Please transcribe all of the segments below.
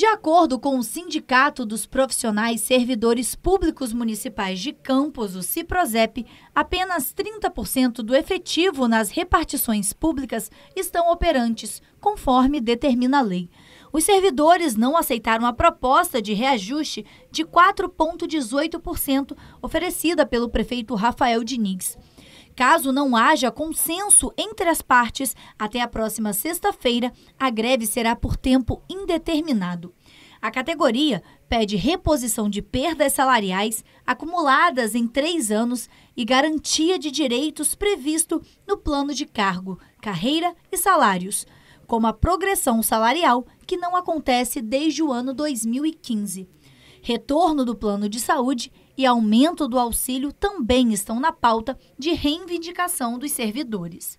De acordo com o Sindicato dos Profissionais Servidores Públicos Municipais de Campos, o CIPROSEP, apenas 30% do efetivo nas repartições públicas estão operantes, conforme determina a lei. Os servidores não aceitaram a proposta de reajuste de 4,18% oferecida pelo prefeito Rafael Diniz. Caso não haja consenso entre as partes, até a próxima sexta-feira, a greve será por tempo indeterminado. A categoria pede reposição de perdas salariais acumuladas em três anos e garantia de direitos previsto no plano de cargo, carreira e salários, como a progressão salarial, que não acontece desde o ano 2015. Retorno do plano de saúde e aumento do auxílio também estão na pauta de reivindicação dos servidores.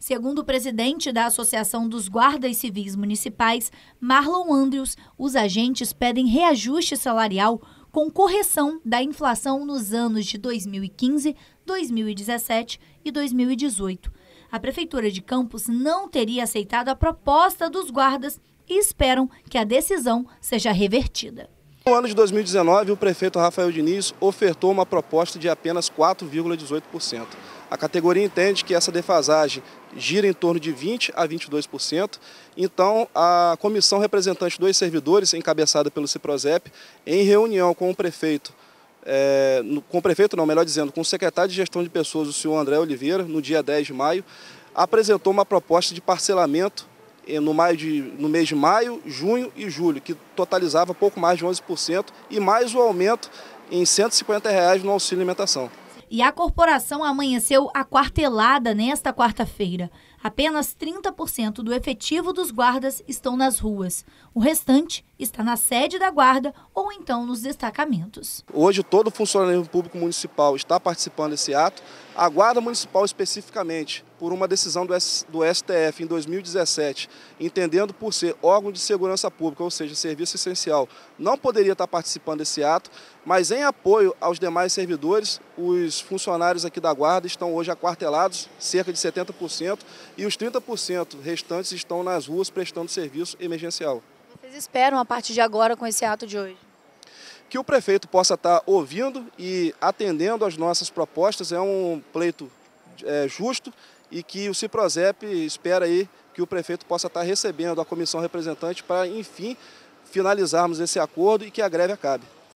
Segundo o presidente da Associação dos Guardas Civis Municipais, Marlon Andrews, os agentes pedem reajuste salarial com correção da inflação nos anos de 2015, 2017 e 2018. A Prefeitura de Campos não teria aceitado a proposta dos guardas e esperam que a decisão seja revertida. No ano de 2019, o prefeito Rafael Diniz ofertou uma proposta de apenas 4,18%. A categoria entende que essa defasagem gira em torno de 20% a 22%. Então, a comissão representante dos servidores, encabeçada pelo CIPROZEP, em reunião com o prefeito, é, com o prefeito não, melhor dizendo, com o secretário de gestão de pessoas, o senhor André Oliveira, no dia 10 de maio, apresentou uma proposta de parcelamento eh, no, maio de, no mês de maio, junho e julho, que totalizava pouco mais de 11%, e mais o aumento em R$ 150 reais no auxílio alimentação. E a corporação amanheceu aquartelada nesta quarta-feira. Apenas 30% do efetivo dos guardas estão nas ruas. O restante está na sede da guarda ou então nos destacamentos. Hoje todo funcionário público municipal está participando desse ato, a guarda municipal especificamente, por uma decisão do, STF em 2017, entendendo por ser órgão de segurança pública, ou seja, serviço essencial, não poderia estar participando desse ato, mas em apoio aos demais servidores, os funcionários aqui da Guarda estão hoje aquartelados, cerca de 70%, e os 30% restantes estão nas ruas prestando serviço emergencial. Vocês esperam a partir de agora com esse ato de hoje? que o prefeito possa estar ouvindo e atendendo às nossas propostas. É um pleito é, justo e que o Ciprozep espera aí que o prefeito possa estar recebendo a comissão representante para, enfim, finalizarmos esse acordo e que a greve acabe.